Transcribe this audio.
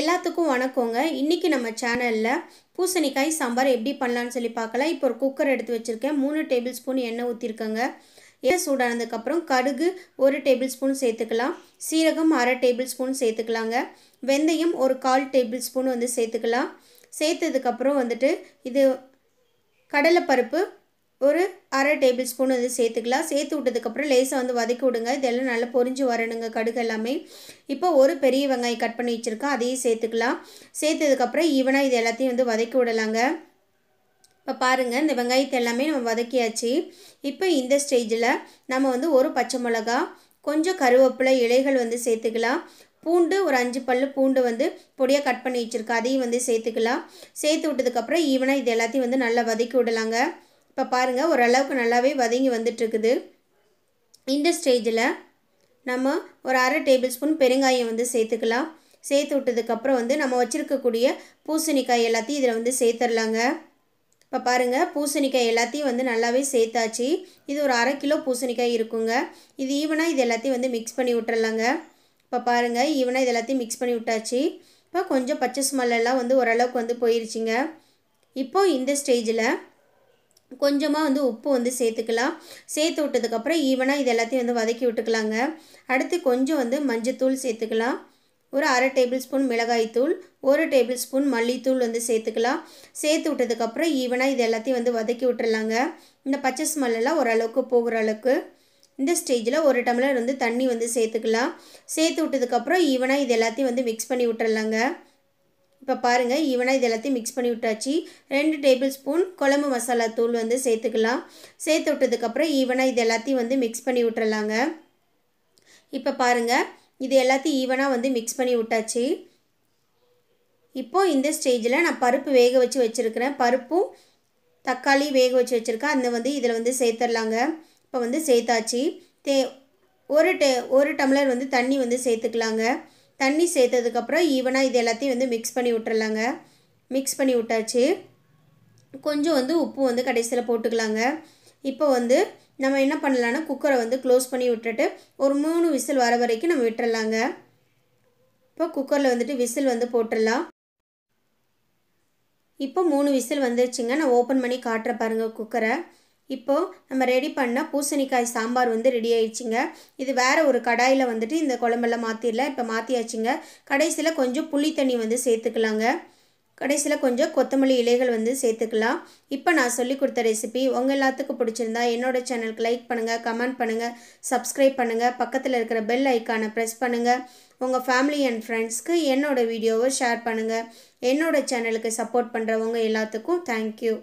எல்லாத்துக்கும் வணக்கங்க இன்றைக்கி நம்ம சேனலில் பூசணிக்காய் சாம்பார் எப்படி பண்ணலான்னு சொல்லி பார்க்கலாம் இப்போ ஒரு குக்கர் எடுத்து வச்சுருக்கேன் மூணு டேபிள் ஸ்பூன் எண்ணெய் ஊற்றிருக்கேங்க எண்ணெய் சூடானதுக்கப்புறம் கடுகு ஒரு டேபிள் ஸ்பூன் சேர்த்துக்கலாம் சீரகம் அரை டேபிள் ஸ்பூன் சேர்த்துக்கலாங்க வெந்தயம் ஒரு கால் டேபிள் ஸ்பூன் வந்து சேர்த்துக்கலாம் சேர்த்ததுக்கப்புறம் வந்துட்டு இது கடலைப்பருப்பு ஒரு அரை டேபிள் ஸ்பூன் வந்து சேர்த்துக்கலாம் சேர்த்து விட்டதுக்கப்புறம் லேசாக வந்து வதக்கி விடுங்க இதெல்லாம் நல்லா பொறிஞ்சு வரணுங்க கடுகு எல்லாமே இப்போ ஒரு பெரிய வெங்காயம் கட் பண்ணி வச்சுருக்கோம் அதையும் சேர்த்துக்கலாம் சேர்த்ததுக்கப்புறம் ஈவனாக இது எல்லாத்தையும் வந்து வதக்கி விடலாங்க இப்போ பாருங்கள் இந்த வெங்காயத்தை எல்லாமே நம்ம வதக்கியாச்சு இப்போ இந்த ஸ்டேஜில் நம்ம வந்து ஒரு பச்சை மிளகா கொஞ்சம் கருவேப்பிலை இலைகள் வந்து சேர்த்துக்கலாம் பூண்டு ஒரு அஞ்சு பல் பூண்டு வந்து பொடியாக கட் பண்ணி வச்சுருக்கோம் அதையும் வந்து சேர்த்துக்கலாம் சேர்த்து விட்டதுக்கப்புறம் ஈவனாக இது எல்லாத்தையும் வந்து நல்லா வதக்கி விடலாங்க இப்போ பாருங்கள் ஓரளவுக்கு நல்லாவே வதங்கி வந்துட்டுருக்குது இந்த ஸ்டேஜில் நம்ம ஒரு அரை டேபிள் ஸ்பூன் பெருங்காயம் வந்து சேர்த்துக்கலாம் சேர்த்து விட்டதுக்கப்புறம் வந்து நம்ம வச்சுருக்கக்கூடிய பூசணிக்காய் எல்லாத்தையும் இதில் வந்து சேர்த்துடலாங்க இப்போ பாருங்கள் பூசணிக்காய் எல்லாத்தையும் வந்து நல்லாவே சேர்த்தாச்சு இது ஒரு அரை கிலோ பூசணிக்காய் இருக்குங்க இது ஈவனாக இது எல்லாத்தையும் வந்து மிக்ஸ் பண்ணி விட்டுறலாங்க இப்போ பாருங்கள் ஈவனாக இது எல்லாத்தையும் மிக்ஸ் பண்ணி விட்டாச்சு இப்போ கொஞ்சம் பச்சை ஸ்மெல்லாம் வந்து ஓரளவுக்கு வந்து போயிருச்சுங்க இப்போது இந்த ஸ்டேஜில் கொஞ்சமாக வந்து உப்பு வந்து சேர்த்துக்கலாம் சேர்த்து விட்டதுக்கப்புறம் ஈவனாக இது எல்லாத்தையும் வந்து வதக்கி விட்டுக்கலாங்க அடுத்து கொஞ்சம் வந்து மஞ்சத்தூள் சேர்த்துக்கலாம் ஒரு அரை டேபிள் ஸ்பூன் மிளகாய்த்தூள் ஒரு டேபிள் ஸ்பூன் மல்லித்தூள் வந்து சேர்த்துக்கலாம் சேர்த்து விட்டதுக்கப்புறம் ஈவனாக இது எல்லாத்தையும் வந்து வதக்கி விட்டுறலாங்க இந்த பச்சை ஸ்மெல்லாம் ஓரளவுக்கு போகிற அளவுக்கு இந்த ஸ்டேஜில் ஒரு டம்ளர் வந்து தண்ணி வந்து சேர்த்துக்கலாம் சேர்த்து விட்டதுக்கப்புறம் ஈவனாக இது எல்லாத்தையும் வந்து மிக்ஸ் பண்ணி விட்டுர்லாங்க இப்போ பாருங்கள் ஈவனாக இது எல்லாத்தையும் மிக்ஸ் பண்ணி விட்டாச்சு ரெண்டு டேபிள் ஸ்பூன் குழம்பு மசாலா தூள் வந்து சேர்த்துக்கலாம் சேர்த்து விட்டதுக்கப்புறம் ஈவனாக இது எல்லாத்தையும் வந்து மிக்ஸ் பண்ணி விட்டுறலாங்க இப்போ பாருங்கள் இது எல்லாத்தையும் ஈவனாக வந்து மிக்ஸ் பண்ணி விட்டாச்சு இப்போது இந்த ஸ்டேஜில் நான் பருப்பு வேக வச்சு வச்சுருக்கிறேன் பருப்பும் தக்காளி வேக வச்சு வச்சுருக்கேன் அந்த வந்து இதில் வந்து சேர்த்துடலாங்க இப்போ வந்து சேர்த்தாச்சு தே ஒரு டே ஒரு டம்ளர் வந்து தண்ணி வந்து சேர்த்துக்கலாங்க தண்ணி சேர்த்ததுக்கப்புறம் ஈவனாக இது எல்லாத்தையும் வந்து மிக்ஸ் பண்ணி விட்டுறலாங்க மிக்ஸ் பண்ணி விட்டாச்சு கொஞ்சம் வந்து உப்பு வந்து கடைசியில் போட்டுக்கலாங்க இப்போ வந்து நம்ம என்ன பண்ணலான்னா குக்கரை வந்து க்ளோஸ் பண்ணி விட்டுட்டு ஒரு மூணு விசில் வர வரைக்கும் நம்ம விட்டுறலாங்க இப்போ குக்கரில் வந்துட்டு விசில் வந்து போட்டுடலாம் இப்போ மூணு விசில் வந்துருச்சுங்க நான் ஓப்பன் பண்ணி காட்டுற பாருங்கள் குக்கரை இப்போது நம்ம ரெடி பண்ண பூசணிக்காய் சாம்பார் வந்து ரெடி ஆயிடுச்சுங்க இது வேறு ஒரு கடாயில் வந்துட்டு இந்த குழம்பெல்லாம் மாற்றிடல இப்போ மாற்றியாச்சுங்க கடைசியில் கொஞ்சம் புளி தண்ணி வந்து சேர்த்துக்கலாங்க கடைசியில் கொஞ்சம் கொத்தமல்லி இலைகள் வந்து சேர்த்துக்கலாம் இப்போ நான் சொல்லி கொடுத்த ரெசிபி உங்கள் எல்லாத்துக்கும் பிடிச்சிருந்தா என்னோடய சேனலுக்கு லைக் பண்ணுங்கள் கமெண்ட் பண்ணுங்கள் சப்ஸ்கிரைப் பண்ணுங்கள் பக்கத்தில் இருக்கிற பெல் ஐக்கானை ப்ரெஸ் பண்ணுங்கள் உங்கள் ஃபேமிலி அண்ட் ஃப்ரெண்ட்ஸ்க்கு என்னோடய வீடியோவை ஷேர் பண்ணுங்கள் என்னோடய சேனலுக்கு சப்போர்ட் பண்ணுறவங்க எல்லாத்துக்கும் தேங்க்யூ